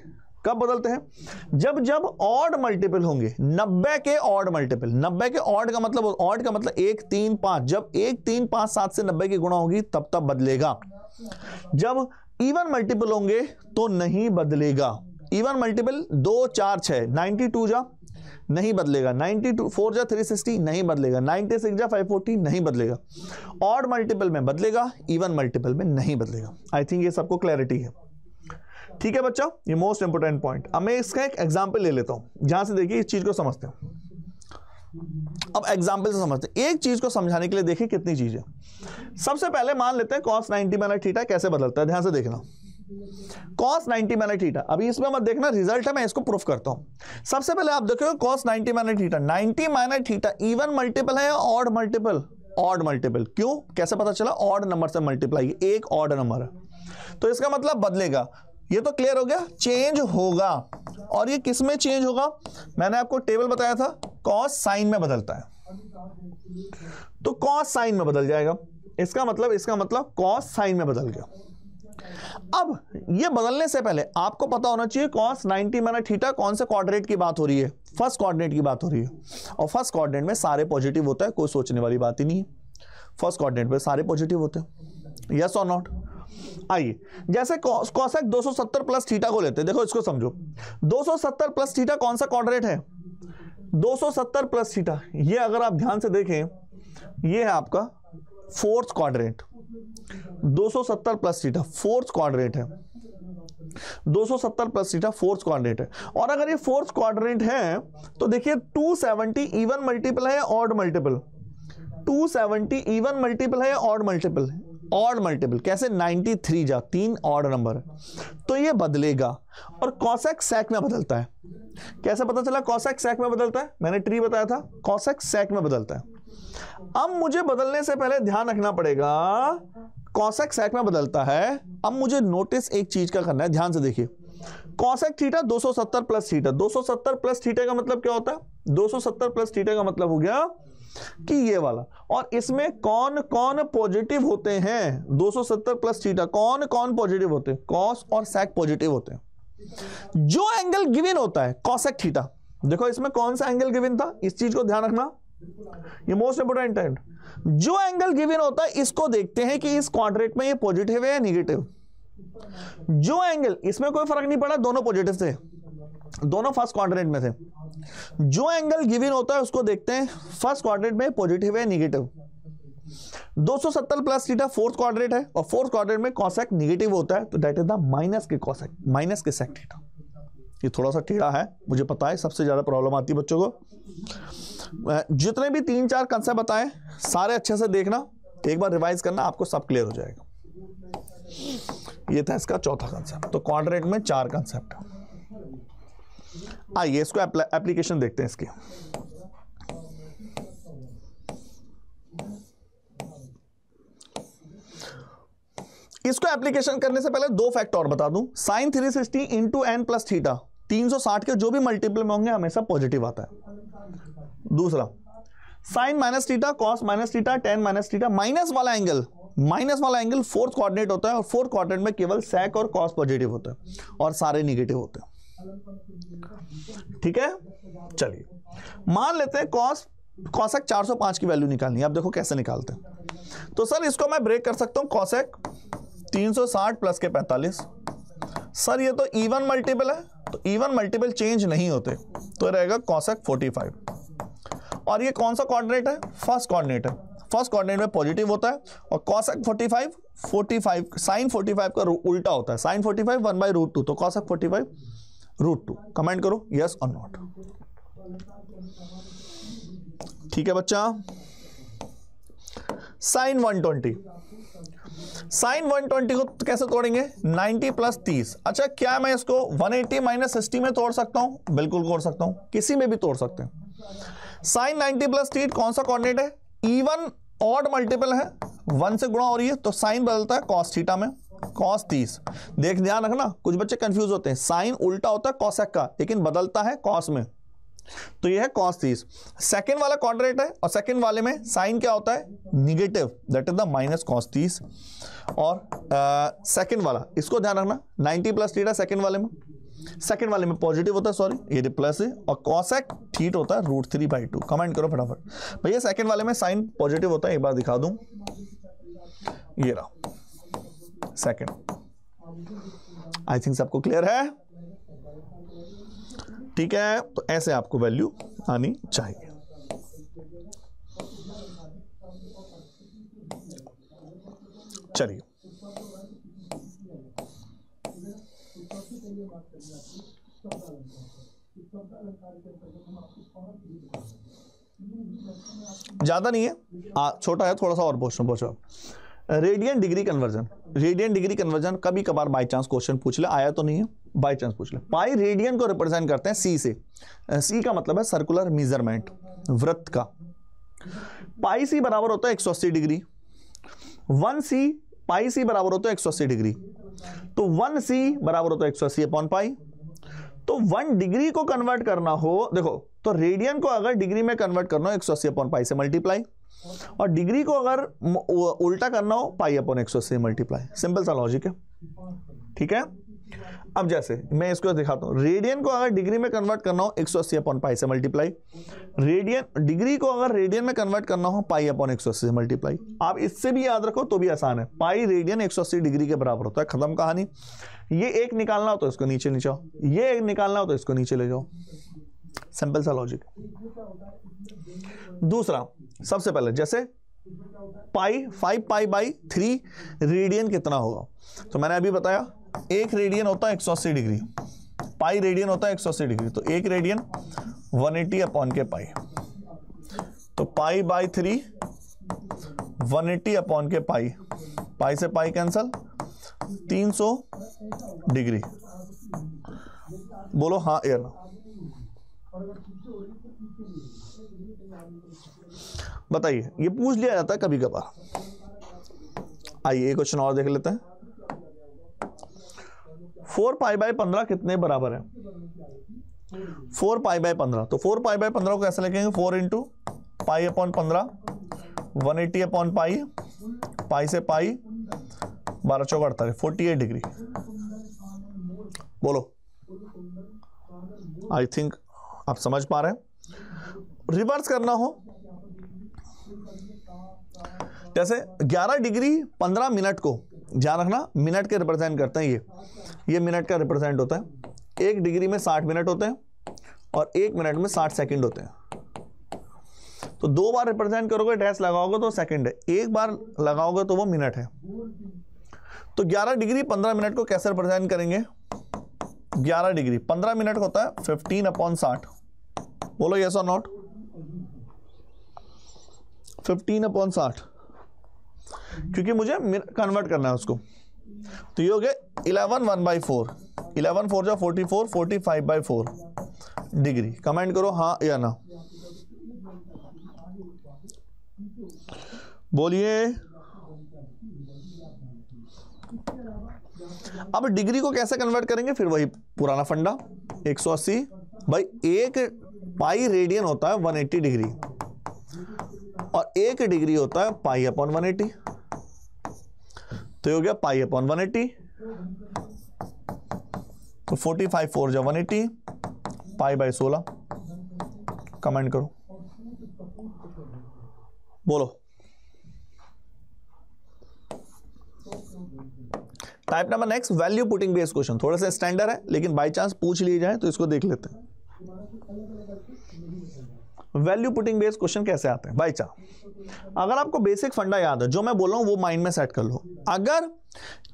S1: कब बदलते हैं जब जब ऑड मल्टीपल होंगे नब्बे के ऑड मल्टीपल नब्बे के ऑड का मतलब ऑड का मतलब एक तीन पांच जब एक तीन पांच सात से नब्बे की गुणा होगी तब तब बदलेगा जब इवन मल्टीपल होंगे तो नहीं बदलेगा इवन मल्टीपल दो चार छः नाइनटी टू जा नहीं बदलेगा 92 टू फोर जा थ्री सिक्सटी नहीं बदलेगा 96 सिक्स जा 540 नहीं बदलेगा ऑड मल्टीपल में बदलेगा इवन मल्टीपल में नहीं बदलेगा आई थिंक ये सबको क्लैरिटी है ठीक है बच्चा ये मोस्ट इंपॉर्टेंट पॉइंट अब मैं इसका एक एग्जाम्पल ले लेता हूँ जहाँ से देखिए इस चीज़ को समझते हैं अब एग्जाम्पल से समझते हैं एक चीज को समझाने के लिए देखिए कितनी चीजें सबसे पहले मान लेते हैं कॉस 90 माइनस थीटा कैसे बदलता है ध्यान से देखना कॉस 90 माइनस थीटा अभी इसमें मत देखना रिजल्ट है मैं इसको प्रूफ करता हूं सबसे पहले आप cos 90 minus theta 90 minus theta even multiple है या ऑड मल्टीपल ऑड मल्टीपल क्यों कैसे पता चला ऑड नंबर से मल्टीप्लाई एक ऑड नंबर तो इसका मतलब बदलेगा ये तो क्लियर हो गया चेंज होगा और ये किस में चेंज होगा मैंने आपको टेबल बताया था कॉस साइन में बदलता है तो कॉस साइन में बदल जाएगा इसका मतलब इसका मतलब कॉस साइन में बदल गया अब ये बदलने से पहले आपको पता होना चाहिए कौन नाइनटी माइनस थीटा कौन से कोऑर्डिनेट की बात हो रही है फर्स्ट कोऑर्डिनेट की बात हो रही है और फर्स्ट कोऑर्डिनेट में सारे पॉजिटिव होते हैं कोई सोचने वाली बात ही नहीं है फर्स्ट कॉर्डिनेट में सारे पॉजिटिव होते हैं यस और नॉट आइए जैसे कॉसेक दो सौ सत्तर प्लस थीटा को लेते हैं देखो इसको समझो दो सौ सत्तर प्लस थीटा कौन सा कॉर्डिनेट है दो सौ सत्तर प्लस थीटा ये अगर आप ध्यान से देखें ये है आपका fourth quadrant 270 plus theta fourth quadrant है 270 प्लस थीटा फोर्थ क्वाड्रेंट है और अगर ये फोर्थ क्वाड्रेंट है तो देखिए 270 इवन मल्टीपल है या ऑड मल्टीपल 270 इवन मल्टीपल है या ऑड मल्टीपल है ऑड मल्टीपल कैसे 93 जा तीन ऑड नंबर तो ये बदलेगा और कॉसेक सेक में बदलता है कैसे पता चला कॉसेक सेक में बदलता है मैंने ट्री बताया था कॉसेक सेक में बदलता है अब मुझे बदलने से पहले ध्यान रखना पड़ेगा कॉसेक सेक में बदलता है अब मुझे नोटिस एक चीज का करना है ध्यान से देखिए cosec theta 270 plus theta 270 plus theta का मतलब क्या होता है 270 प्लस थीटा का मतलब हो गया कि ये वाला और इसमें कौन कौन पॉजिटिव होते हैं 270 प्लस थीटा कौन कौन पॉजिटिव होते हैं कॉस और सेक पॉजिटिव होते हैं जो एंगल गिवन होता है कॉसेक थीटा देखो इसमें कौन सा एंगल गिवन था इस चीज को ध्यान रखना ये मोस्ट इंपोर्टेंट एंड जो एंगल गिवन होता है इसको देखते हैं कि इस क्वाड्रेट में ये पॉजिटिव है या नेगेटिव जो एंगल इसमें कोई फर्क नहीं पड़ा दोनों पॉजिटिव थे दोनों फर्स्ट क्वाड्रेंट में थे जो एंगल गिवन होता है उसको देखते हैं फर्स्ट क्वाड्रेंट में पॉजिटिव है negative 270 plus theta fourth quadrant है और फोर्थ क्वाड्रेंट में कॉसेक नेगेटिव होता है तो दैट इज द माइनस के कॉसेक माइनस के सेक थीटा ये थोड़ा सा टेढ़ा है मुझे पता है सबसे ज़्यादा प्रॉब्लम आती है बच्चों को जितने भी तीन चार कंसेप्ट बताए सारे अच्छे से देखना एक बार रिवाइज करना आपको सब क्लियर हो जाएगा ये था इसका चौथा कंसेप्ट तो क्वाड्रेट में चार कंसेप्ट आइए इसको एप्लीकेशन देखते हैं इसकी इसको एप्लीकेशन करने से पहले दो फैक्ट और बता दूं sine three sixty into n plus theta 360 के जो भी मल्टीपल में होंगे हमेशा पॉजिटिव आता है दूसरा sine minus theta cos minus theta tan minus theta minus वाला एंगल माइनस वाला एंगल फोर्थ कोऑर्डिनेट होता है और फोर्थ कोऑर्डिनेट में केवल सैक और कॉस पॉजिटिव होता है और सारे निगेटिव होते हैं ठीक है चलिए मान लेते हैं कॉस कॉसेक 405 की वैल्यू निकालनी है अब देखो कैसे निकालते हैं तो सर इसको मैं ब्रेक कर सकता हूं कॉसेक 360 प्लस के 45 सर ये तो इवन मल्टीपल है तो इवन मल्टीपल चेंज नहीं होते तो रहेगा कॉसेक 45 और ये कौन सा कॉर्डिनेट है फर्स्ट कॉर्डिनेट है फर्स्ट कॉर्डिनेट में पॉजिटिव होता है और कॉसक 45 45 साइन 45 का उल्टा होता है sine 45 five one by root two तो कॉसक 45 रूट टू कमेंट करो यस और नॉट ठीक है बच्चा साइन 120 साइन 120 को कैसे तोड़ेंगे 90 प्लस तीस अच्छा क्या मैं इसको 180 एटी माइनस सिक्सटी में तोड़ सकता हूं बिल्कुल तोड़ सकता हूं किसी में भी तोड़ सकते हैं साइन 90 प्लस टीट कौन सा कॉर्डिनेट है इवन ऑड मल्टीपल है वन से गुणा हो रही है तो साइन बदलता है कॉस थीटा में कॉस तीस देख ध्यान रखना कुछ बच्चे कंफ्यूज होते हैं साइन उल्टा होता है कॉसेक का लेकिन बदलता है कॉस में तो यह है कॉस तीस सेकेंड वाला कॉर्डिनेट है और सेकेंड वाले में साइन क्या होता है negative that is the minus cos तीस और सेकेंड uh, वाला इसको ध्यान रखना नाइनटी प्लस थीटा सेकेंड वाले में सेकंड वाले में पॉजिटिव होता है सॉरी ये प्लस है और कॉसेक थीट होता है root three by two comment करो फटाफट भैया सेकंड वाले में साइन पॉजिटिव होता है एक बार दिखा दूं ये रहा सेकंड आई थिंक सबको क्लियर है ठीक है तो ऐसे आपको वैल्यू आनी चाहिए चलिए ज़्यादा नहीं है आ, हाँ, छोटा है थोड़ा सा और क्वेश्चन पूछो radian degree conversion radian degree conversion कभी कभार बाई चांस क्वेश्चन पूछ ले आया तो नहीं है बाई चांस पूछ ले पाई रेडियन को रिप्रेजेंट करते हैं सी से सी का मतलब है सर्कुलर मेजरमेंट वृत्त का पाई सी बराबर होता है एक सौ अस्सी डिग्री वन सी पाई सी बराबर होता है एक सौ अस्सी डिग्री तो वन सी बराबर होता है एक सौ अस्सी अपॉन पाई तो वन डिग्री को कन्वर्ट करना हो देखो तो रेडियन को अगर डिग्री में कन्वर्ट करना हो एक सौ अस्सी पाई से मल्टीप्लाई और डिग्री को अगर उल्टा करना हो पाई अपॉन एक सौ अस्सी मल्टीप्लाई सिंपल सा लॉजिक है ठीक है अब जैसे मैं इसको दिखाता हूँ रेडियन को अगर डिग्री में कन्वर्ट करना हो एक सौ अस्सी अपॉन पाई से मल्टीप्लाई रेडियन डिग्री को अगर रेडियन में कन्वर्ट करना हो पाई अपॉन एक सौ अस्सी से मल्टीप्लाई आप इससे भी याद रखो तो भी आसान है पाई रेडियन एक सौ अस्सी डिग्री के बराबर होता है खत्म कहानी ये एक निकालना हो तो इसको नीचे नीचे आओ ये एक निकालना हो तो इसको नीचे ले जाओ सिंपल सा लॉजिक दूसरा सबसे पहले जैसे pi five pi by three radian कितना होगा तो मैंने अभी बताया एक रेडियन होता है एक सौ अस्सी डिग्री पाई रेडियन होता है एक सौ अस्सी डिग्री तो एक रेडियन वन एटी अपॉन के पाई तो pi by three one eighty upon के पाई पाई से पाई कैंसल तीन सौ डिग्री बोलो हाँ एयर बताइए ये पूछ लिया जाता है कभी कभार आइए एक क्वेश्चन और देख लेते हैं फोर पाई बाई पंद्रह कितने बराबर है फोर पाई बाई पंद्रह तो फोर पाई बाई पंद्रह को कैसे लिखेंगे फोर इंटू पाई अपॉन पंद्रह one eighty upon pi pi से पाई बारह चौक अड़तालीस फोर्टी एट डिग्री बोलो आई थिंक आप समझ पा रहे हैं रिवर्स करना हो जैसे 11 डिग्री 15 मिनट को ध्यान रखना मिनट के रिप्रेजेंट करते हैं ये ये मिनट का रिप्रेजेंट होता है एक डिग्री में साठ मिनट होते हैं और एक मिनट में साठ सेकेंड होते हैं तो दो बार रिप्रेजेंट करोगे डैश लगाओगे तो सेकंड है एक बार लगाओगे तो वो मिनट है तो 11 डिग्री 15 मिनट को कैसे रिप्रेजेंट करेंगे 11 डिग्री 15 मिनट होता है 15 अपॉन साठ बोलो यस और नॉट 15 अपॉन साठ क्योंकि मुझे कन्वर्ट करना है उसको तो ये हो गया eleven one by four eleven four जो forty four forty five by four degree comment करो हाँ या ना बोलिए अब डिग्री को कैसे कन्वर्ट करेंगे फिर वही पुराना फंडा 180 भाई एक पाई रेडियन होता है 180 डिग्री और एक डिग्री होता है पाई अपॉन 180 तो ये हो गया पाई अपॉन वन एटी तो फोर्टी फाइव फोर जो वन एटी पाई बाई सोलह कमेंट करो बोलो type number next value putting based question थोड़ा सा स्टैंडर्ड है लेकिन बाय चांस पूछ लिए जाए तो इसको देख लेते हैं वैल्यू पुटिंग बेस्ड क्वेश्चन कैसे आते हैं बाई चा अगर आपको बेसिक फंडा याद है जो मैं बोल रहा हूँ वो माइंड में सेट कर लो अगर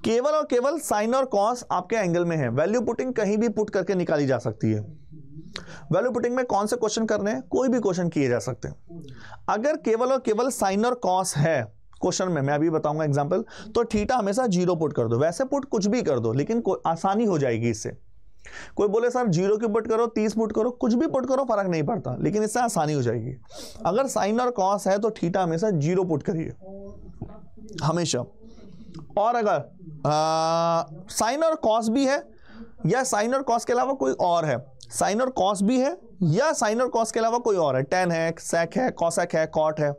S1: केवल और केवल साइन और कॉस आपके एंगल में है वैल्यू पुटिंग कहीं भी पुट करके निकाली जा सकती है वैल्यू पुटिंग में कौन से क्वेश्चन करने हैं कोई भी क्वेश्चन किए जा सकते हैं अगर केवल और केवल साइन और कॉस है क्वेश्चन में मैं अभी बताऊंगा एग्जांपल तो थीटा हमेशा जीरो पुट कर दो वैसे पुट कुछ भी कर दो लेकिन आसानी हो जाएगी इससे कोई बोले साहब जीरो की पुट करो तीस पुट करो कुछ भी पुट करो फर्क नहीं पड़ता लेकिन इससे आसानी हो जाएगी अगर साइन और कॉस है तो ठीटा हमेशा जीरो पुट करिए हमेशा और अगर साइन और कॉस भी है या साइन और कॉस के अलावा कोई और है साइन और कॉस भी है या साइन और कॉस के अलावा कोई और है टेन है सेक है कॉसेक है कॉट है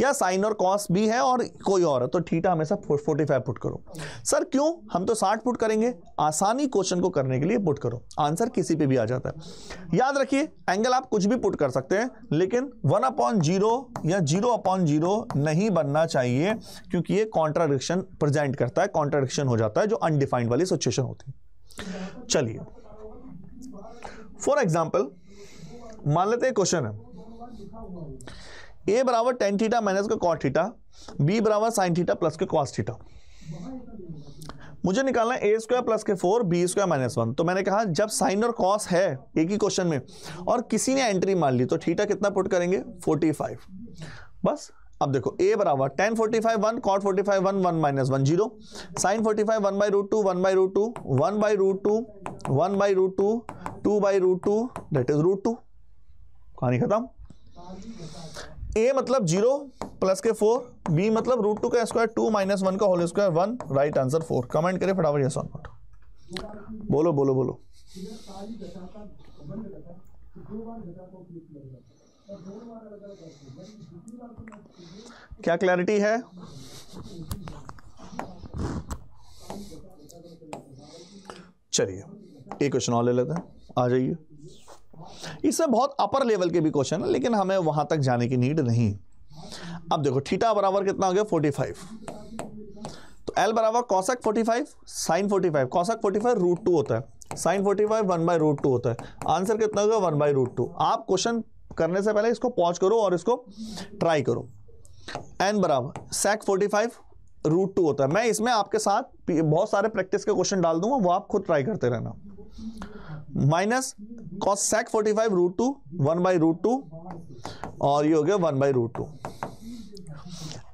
S1: या साइन और कॉस भी है और कोई और है तो ठीटा हमेशा 45 पुट करो सर क्यों हम तो 60 पुट करेंगे आसानी क्वेश्चन को करने के लिए पुट करो आंसर किसी पे भी आ जाता है याद रखिए एंगल आप कुछ भी पुट कर सकते हैं लेकिन वन अपॉन जीरो या जीरो अपॉन जीरो नहीं बनना चाहिए क्योंकि ये कॉन्ट्राडिक्शन प्रेजेंट करता है कॉन्ट्राडिक्शन हो जाता है जो अनडिफाइंड वाली सिचुएशन होती है चलिए फॉर एग्जाम्पल मान लेते क्वेश्चन है ए बराबर टेन थीटा माइनस का कॉट थीटा बी बराबर साइन थीटा प्लस के कॉस थीटा मुझे निकालना है ए स्क्वायर प्लस के four B square minus one तो मैंने कहा जब साइन और कॉस है एक ही क्वेश्चन में और किसी ने एंट्री मार ली तो थीटा कितना पुट करेंगे फोर्टी फाइव बस अब देखो ए बराबर tan forty five one cot forty five one one minus one zero sine forty five one by root two one by root two one by root two one by root two two by root two that is root two कहानी खत्म A मतलब zero plus के four B मतलब root two का square two minus one का whole square one right answer four comment करें फटाफट yes on not बोलो बोलो बोलो क्या क्लैरिटी है चलिए एक क्वेश्चन और ले लेते हैं आ जाइए इसमें बहुत अपर लेवल के भी क्वेश्चन है लेकिन हमें वहां तक जाने की नीड नहीं अब देखो थीटा बराबर कितना हो गया 45 तो एल बराबर cosec 45 sine 45 cosec 45 root two होता है sine 45 five one by root two होता है आंसर कितना हो गया वन बाई रूट टू आप क्वेश्चन करने से पहले इसको पॉज करो और इसको ट्राई करो एन बराबर सैक 45 रूट टू होता है मैं इसमें आपके साथ बहुत सारे प्रैक्टिस के क्वेश्चन डाल दूंगा वो आप खुद ट्राई करते रहना minus cos sec forty five root two one by root two और ये हो गया one by root two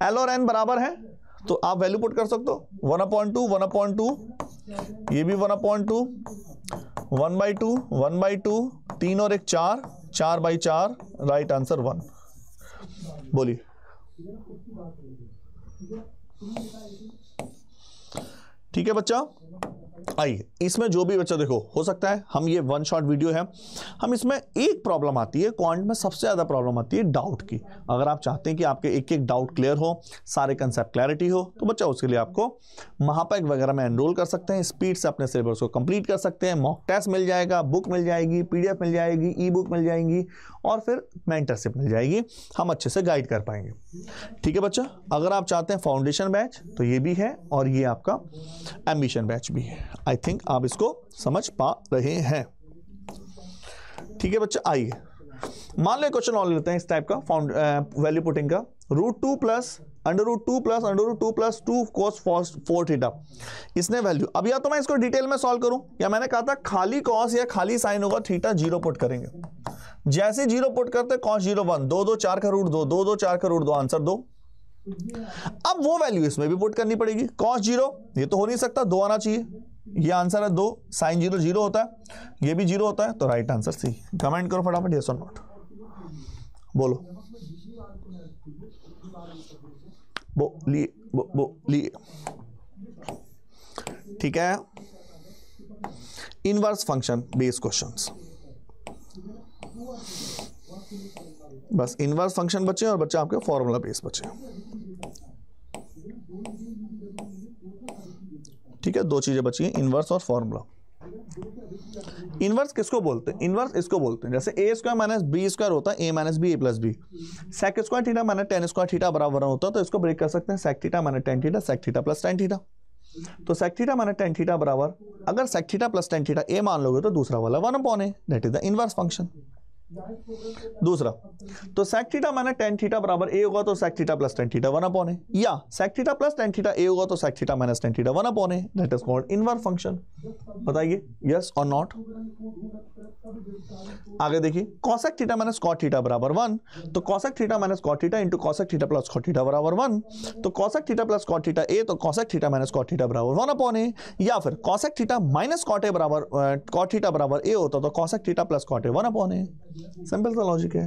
S1: L और एन बराबर है तो आप वैल्यू पुट कर सकते हो one upon two one upon two ये भी one upon two one by two one by two तीन और एक चार चार बाई चार राइट आंसर वन बोलिए ठीक है बच्चा आइए इसमें जो भी बच्चा देखो हो सकता है हम ये वन शॉट वीडियो है हम इसमें एक प्रॉब्लम आती है क्वांट में सबसे ज़्यादा प्रॉब्लम आती है डाउट की अगर आप चाहते हैं कि आपके एक एक डाउट क्लियर हो सारे कंसेप्ट क्लैरिटी हो तो बच्चा उसके लिए आपको महापैक वगैरह में एनरोल कर सकते हैं स्पीड से अपने सिलेबस को कंप्लीट कर सकते हैं मॉक टेस्ट मिल जाएगा बुक मिल जाएगी पी मिल जाएगी ई बुक मिल जाएगी और फिर मेंटरशिप मिल जाएगी हम अच्छे से गाइड कर पाएंगे ठीक है बच्चा अगर आप चाहते हैं फाउंडेशन बैच तो ये भी है और ये आपका एम्बिशन बैच भी है आई थिंक आप इसको समझ पा रहे हैं ठीक है बच्चा आइए मान लो क्वेश्चन और लेते हैं इस टाइप का फाउंड वैल्यू पुटिंग का root two plus under root two plus under root two plus two cos four theta इसने वैल्यू अब या तो मैं इसको डिटेल में सॉल्व करूं या मैंने कहा था खाली कॉस या खाली साइन होगा थीटा जीरो पुट करेंगे जैसे जीरो पुट करते कॉस जीरो वन दो दो चार करोड़ दो दो दो चार करोड़ दो आंसर दो अब वो वैल्यू इसमें भी पुट करनी पड़ेगी कॉस जीरो ये तो हो नहीं सकता दो आना चाहिए ये आंसर है दो साइन जीरो जीरो होता है ये भी जीरो होता है तो राइट आंसर सी कमेंट करो फटाफट यस और नॉट बोलो बो लिए बो, बो लिए ठीक है इनवर्स फंक्शन बेस क्वेश्चंस बस इनवर्स फंक्शन बचे और बच्चे आपके फॉर्मूला बेस बचे ठीक है दो चीज़ें बची हैं इनवर्स और फॉर्मूला इनवर्स किसको बोलते हैं इनवर्स इसको बोलते हैं जैसे A square minus B square होता है A minus B A plus B sec square theta minus tan square theta बराबर होता है तो इसको ब्रेक कर सकते हैं sec theta minus tan theta sec theta plus tan theta तो sec theta minus tan theta बराबर अगर sec theta plus tan theta A मान लोगे तो दूसरा वाला one upon A that is the inverse function दूसरा तो sec theta minus tan theta बराबर ए होगा तो sec theta plus tan theta one upon है या sec theta plus tan theta A होगा तो sec theta minus tan theta one upon है that is called inverse function बताइए yes और नॉट आगे देखिए cosec theta minus cot theta बराबर वन तो cosec theta minus cot theta into cosec theta plus cot theta बराबर one तो cosec theta plus cot theta A तो cosec theta minus cot theta बराबर one upon A या फिर cosec theta minus cot A बराबर cot theta बराबर A होता तो cosec theta plus cot A one upon A simple सा logic है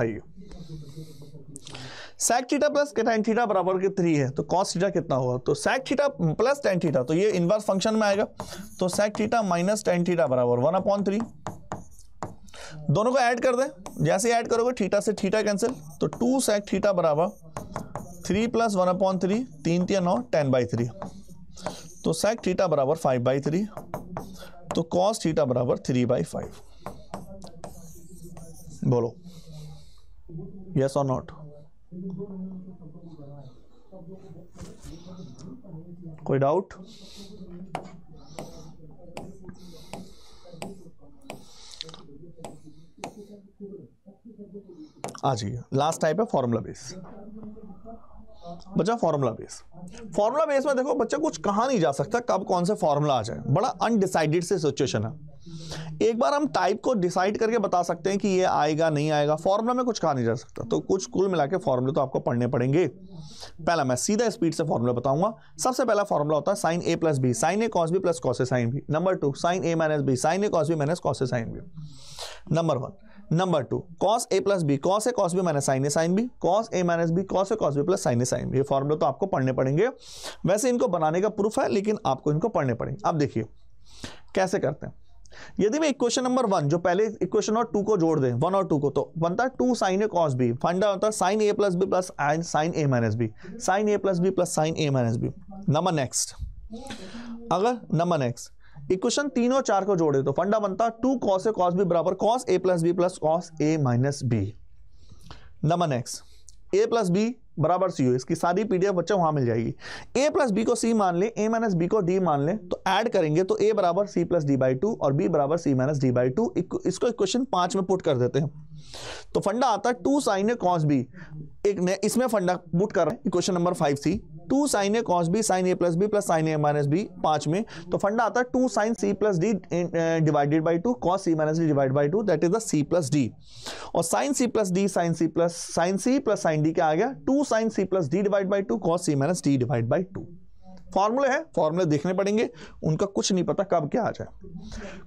S1: आइए sec theta plus tan theta बराबर के थ्री है तो कॉस थीटा कितना होगा तो sec theta plus tan theta तो ये इनवर्स फंक्शन में आएगा तो sec theta minus tan theta बराबर वन अपॉन थ्री दोनों को ऐड कर दें जैसे ऐड करोगे थीटा से थीटा कैंसिल तो टू सैक थीटा बराबर three plus one upon three तीन तीन नौ टेन बाई थ्री तो सैक थीटा बराबर फाइव बाई थ्री तो कॉस थीटा बराबर थ्री बाई फाइव बोलो यस और नॉट कोई डाउट आ जाइए लास्ट टाइप है फॉर्मूला बेस बच्चा फॉर्मूला बेस फॉर्मूला बेस में देखो बच्चा कुछ कहा नहीं जा सकता कब कौन सा फॉर्मूला आ जाए बड़ा अनडिसाइडेड से सिचुएशन है एक बार हम टाइप को डिसाइड करके बता सकते हैं कि ये आएगा नहीं आएगा फॉर्मूला में कुछ कहा नहीं जा सकता तो कुछ कुल मिला के फॉर्मूले तो आपको पढ़ने पड़ेंगे पहला मैं सीधा स्पीड से फॉर्मूला बताऊंगा सबसे पहला फॉर्मूला होता है sine A plus B sine A cos B plus cos A sine B number two sine A minus B sine A cos B minus cos A sine B number one number two cos A plus B cos A cos B minus sine A sine B cos A minus B cos A cos B plus sine A sine B ये तो आपको पढ़ने पड़ेंगे वैसे इनको बनाने का proof है लेकिन आपको इनको पढ़ने पड़ेंगे अब देखिए कैसे करते हैं यदि मैं इक्वेशन नंबर वन जो पहले इक्वेशन और टू को जोड़ दें वन और टू को तो बनता है two sine A cos B फंडा होता है sine A plus B plus sine A minus B sine A plus B plus sine A minus B number next अगर नंबर नेक्स्ट इक्वेशन तीन और चार को जोड़े तो फंडा बनता two cos A cos B बराबर cos A plus B plus cos A minus B नमन एक्स ए प्लस बी बराबर सी इसकी सारी पीडीएफ बच्चे वहां मिल जाएगी ए प्लस बी को सी मान ले ए माइनस बी को डी मान ले तो ऐड करेंगे तो ए बराबर C plus D by two और बी बराबर C minus D by two इसको इक्वेशन पांच में पुट कर देते हैं तो फंडा आता two sine A cos B एक इसमें फंडा पुट कर रहे हैं क्वेश्चन नंबर फाइव थी two sine A cos B sine A plus B plus sine A minus B पांच में तो फंडा आता two sine C plus D divided by two cos C minus D divide by two that is the C plus D और sine C plus D sine C plus sine C plus sine D क्या आ गया two sine C plus D divide by two cos C minus D divide by two फॉर्मूले हैं फॉर्मूले देखने पड़ेंगे उनका कुछ नहीं पता कब क्या आ जाए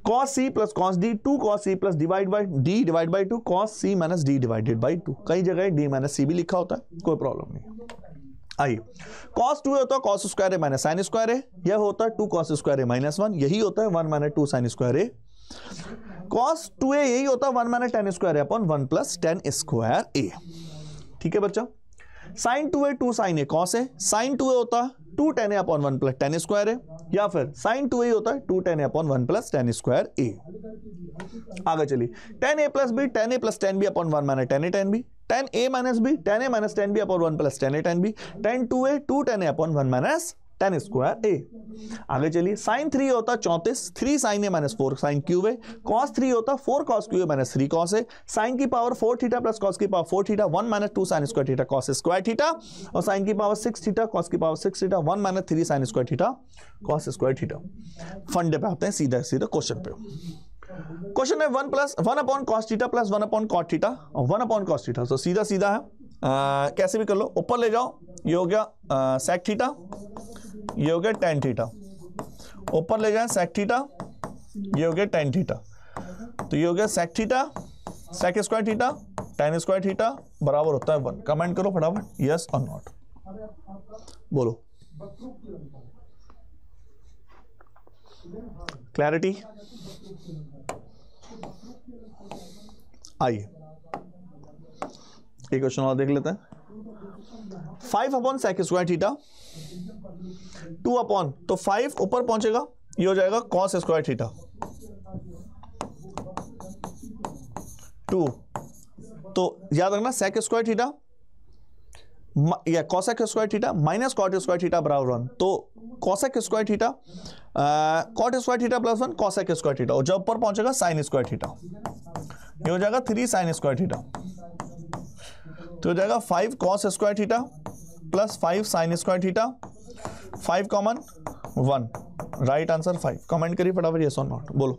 S1: cos C plus cos D two cos C plus divide by D divide by two cos C minus D divided by two कई जगह डी माइनस सी भी लिखा होता है कोई प्रॉब्लम नहीं आइए कॉस टू होता है cos square A minus sine square A यह होता है two cos square A minus one यही होता है one minus two sine square A cos two A यही होता है one minus tan square A upon one plus tan square A ठीक है बच्चा sine two A two sine A कौन से साइन टू ए होता है two tan A upon one plus tan square ए या फिर साइन टू ए होता है two tan A upon one plus tan square A आगे चलिए tan A plus B tan A plus tan B upon one minus tan A tan B tan A minus B tan A minus tan B upon one plus tan A tan B tan two A two tan A upon one minus tan square A आगे चलिए sine three होता चौंतीस three sign A minus four sine cube A cos three होता four cos cube minus three cos A sine की power four theta plus cos की power four theta one minus two sine square theta cos square theta और sine की power six theta cos की power six theta one minus three sine square theta cos square theta फंडे पे आते हैं सीधा सीधा क्वेश्चन पे क्वेश्चन है one plus one upon cos theta plus one upon cot theta और वन अपॉन कॉस थीटा तो सीधा सीधा है आ, कैसे भी कर लो ऊपर ले जाओ ये हो गया सेक थीटा ये हो गया टेन थीटा ऊपर ले जाए सेक थीटा ये हो गया टेन थीटा तो ये हो गया sec theta sec square theta tan square theta बराबर होता है वन कमेंट करो फटाफट यस और नॉट बोलो क्लैरिटी आइए एक क्वेश्चन और देख लेते हैं five upon sec square theta two upon तो फाइव ऊपर पहुंचेगा ये हो जाएगा कॉस स्क्वायर थीटा टू तो याद रखना sec square theta cosec square theta minus cot square theta बराबर वन तो cosec square theta cot square theta plus one cosec square theta और जब ऊपर पहुंचेगा साइन स्क्वायर थीटा ये हो जाएगा थ्री साइन स्क्वायर थीटा तो हो जाएगा five cos square theta plus five sine square theta five common one right answer five comment करिए फटाफट यस और नॉट बोलो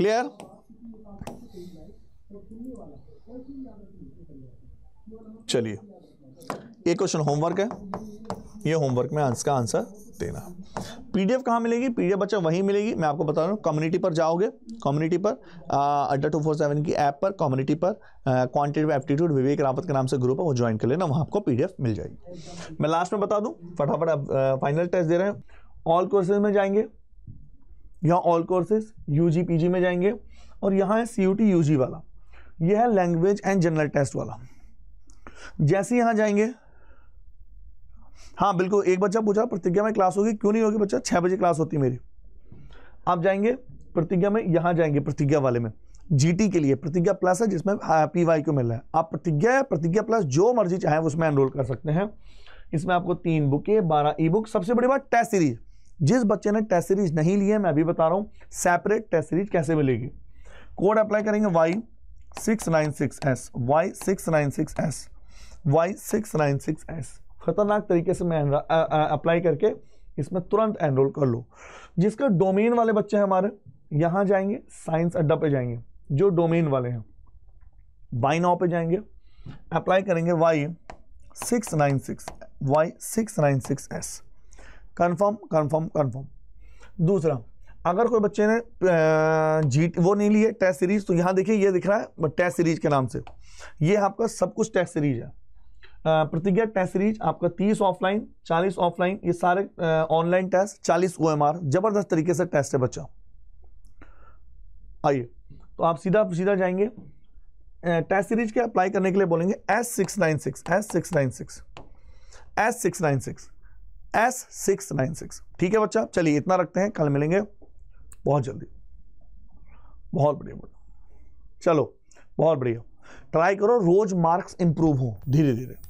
S1: क्लियर चलिए एक क्वेश्चन होमवर्क है ये होमवर्क में का आंसर देना पीडीएफ कहाँ मिलेगी पीडीएफ बच्चा वहीं मिलेगी मैं आपको बता रहा हूँ कम्युनिटी पर जाओगे कम्युनिटी पर अड्डा टू फोर सेवन की ऐप पर कम्युनिटी पर क्वांटिटेटिव एप्टीट्यूड विवेक रावत के नाम से ग्रुप है वो ज्वाइन कर लेना वहाँ आपको पीडीएफ मिल जाएगी मैं लास्ट में बता दूँ फटाफट आप फाइनल टेस्ट दे रहे हैं ऑल कोर्सेज में जाएंगे यहाँ ऑल कोर्सेज यू जी में जाएंगे और यहाँ है सी यू टी वाला यह है लैंग्वेज एंड जनरल टेस्ट वाला जैसे यहाँ जाएंगे हाँ बिल्कुल एक बच्चा पूछा प्रतिज्ञा में क्लास होगी क्यों नहीं होगी बच्चा छः बजे क्लास होती मेरी आप जाएंगे प्रतिज्ञा में यहाँ जाएंगे प्रतिज्ञा वाले में जीटी के लिए प्रतिज्ञा प्लस है जिसमें पी वाई को मिल रहा है आप प्रतिज्ञा या प्रतिज्ञा प्लस जो मर्जी चाहें उसमें एनरोल कर सकते हैं इसमें आपको तीन बुकें बारह ई बुक सबसे बड़ी बात टेस्ट सीरीज जिस बच्चे ने टेस्ट सीरीज नहीं ली है मैं अभी बता रहा हूँ सेपरेट टेस्ट सीरीज कैसे मिलेगी कोड अप्लाई करेंगे Y six nine six S Y six nine six S Y six nine six S ख़तरनाक तरीके से मैं अप्लाई करके इसमें तुरंत एनरोल कर लो जिसके डोमेन वाले बच्चे हैं हमारे यहाँ जाएंगे साइंस अड्डा पे जाएंगे जो डोमेन वाले हैं बाई नाव पे जाएंगे अप्लाई करेंगे Y six nine six Y six nine six S confirm confirm confirm दूसरा अगर कोई बच्चे ने जी वो नहीं लिए टेस्ट सीरीज तो यहाँ देखिए ये दिख रहा है टेस्ट सीरीज के नाम से ये आपका सब कुछ टेस्ट सीरीज है प्रतिज्ञा टेस्ट सीरीज आपका 30 ऑफलाइन 40 ऑफलाइन ये सारे ऑनलाइन टेस्ट 40 ओएमआर जबरदस्त तरीके से टेस्ट है बच्चा आइए तो आप सीधा सीधा जाएंगे टेस्ट सीरीज के अप्लाई करने के लिए बोलेंगे S six nine six S six nine six S six nine six S six nine six ठीक है बच्चा चलिए इतना रखते हैं कल मिलेंगे बहुत जल्दी बहुत बढ़िया बढ़िया चलो बहुत बढ़िया ट्राई करो रोज मार्क्स इंप्रूव हो धीरे धीरे